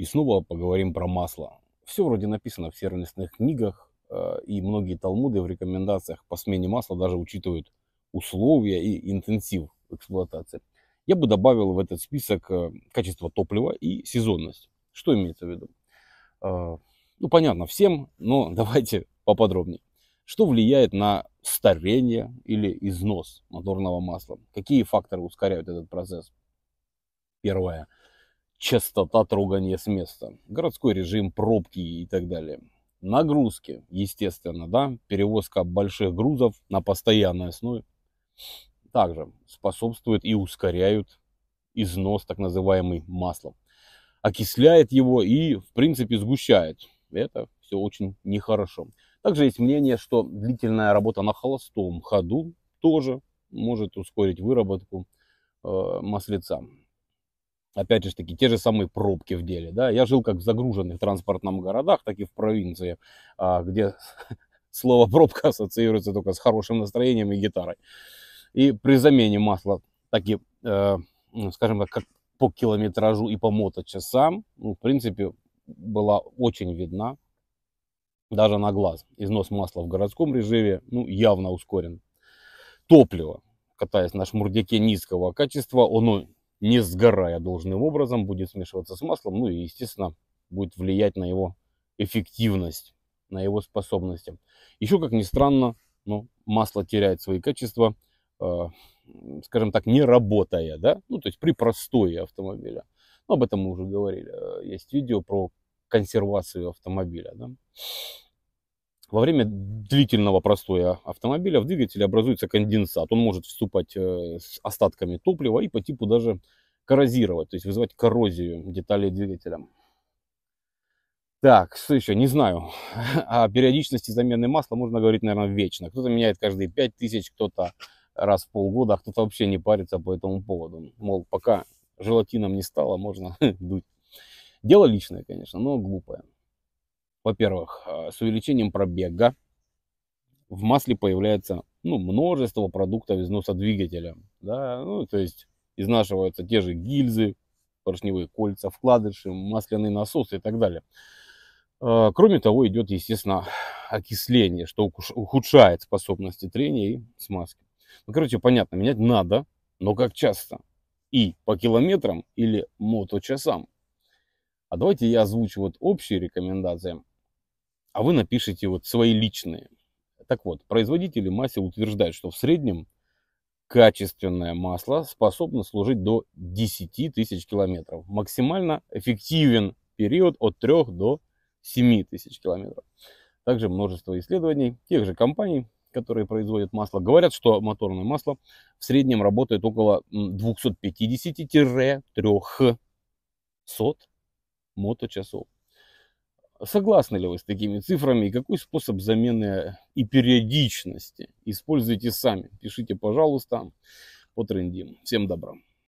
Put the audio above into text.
И снова поговорим про масло. Все вроде написано в сервисных книгах, э, и многие талмуды в рекомендациях по смене масла даже учитывают условия и интенсив эксплуатации. Я бы добавил в этот список э, качество топлива и сезонность. Что имеется в виду? Э, ну, понятно всем, но давайте поподробнее. Что влияет на старение или износ моторного масла? Какие факторы ускоряют этот процесс? Первое – частота трогания с места, городской режим, пробки и так далее. Нагрузки, естественно, да, перевозка больших грузов на постоянной основе также способствует и ускоряют износ так называемый маслом. Окисляет его и, в принципе, сгущает. Это все очень нехорошо. Также есть мнение, что длительная работа на холостом ходу тоже может ускорить выработку э, маслица опять же таки, те же самые пробки в деле, да, я жил как в загруженных транспортном городах, так и в провинции, а, где слово пробка ассоциируется только с хорошим настроением и гитарой. И при замене масла, так и, э, скажем так, как по километражу и по моточасам, ну, в принципе, была очень видна даже на глаз. Износ масла в городском режиме ну, явно ускорен. Топливо, катаясь на шмурдяке низкого качества, оно не сгорая должным образом, будет смешиваться с маслом, ну и, естественно, будет влиять на его эффективность, на его способности. Еще, как ни странно, ну масло теряет свои качества, э, скажем так, не работая, да, ну, то есть при простое автомобиля. Ну об этом мы уже говорили. Э, есть видео про консервацию автомобиля, да. Во время длительного простоя автомобиля в двигателе образуется конденсат. Он может вступать э, с остатками топлива и по типу даже коррозировать, то есть вызывать коррозию деталей двигателя. Так, что еще? Не знаю. О периодичности замены масла можно говорить, наверное, вечно. Кто-то меняет каждые 5000, кто-то раз в полгода, а кто-то вообще не парится по этому поводу. Мол, пока желатином не стало, можно дуть. Дело личное, конечно, но глупое во-первых, э, с увеличением пробега в масле появляется ну, множество продуктов из носа двигателя. Да? Ну, то есть изнашиваются те же гильзы, поршневые кольца, вкладыши, масляный насос и так далее. Э, кроме того, идет, естественно, окисление, что ухудшает способности трения и смазки. Ну, короче, понятно, менять надо, но как часто? И по километрам или моточасам? А давайте я озвучу вот общие рекомендации, а вы напишите вот свои личные. Так вот, производители масел утверждают, что в среднем качественное масло способно служить до 10 тысяч километров. Максимально эффективен период от 3 до 7 тысяч километров. Также множество исследований тех же компаний, которые производят масло, говорят, что моторное масло в среднем работает около 250-300 моточасов. Согласны ли вы с такими цифрами и какой способ замены э, и периодичности? Используйте сами. Пишите, пожалуйста, по трендим. Всем добра.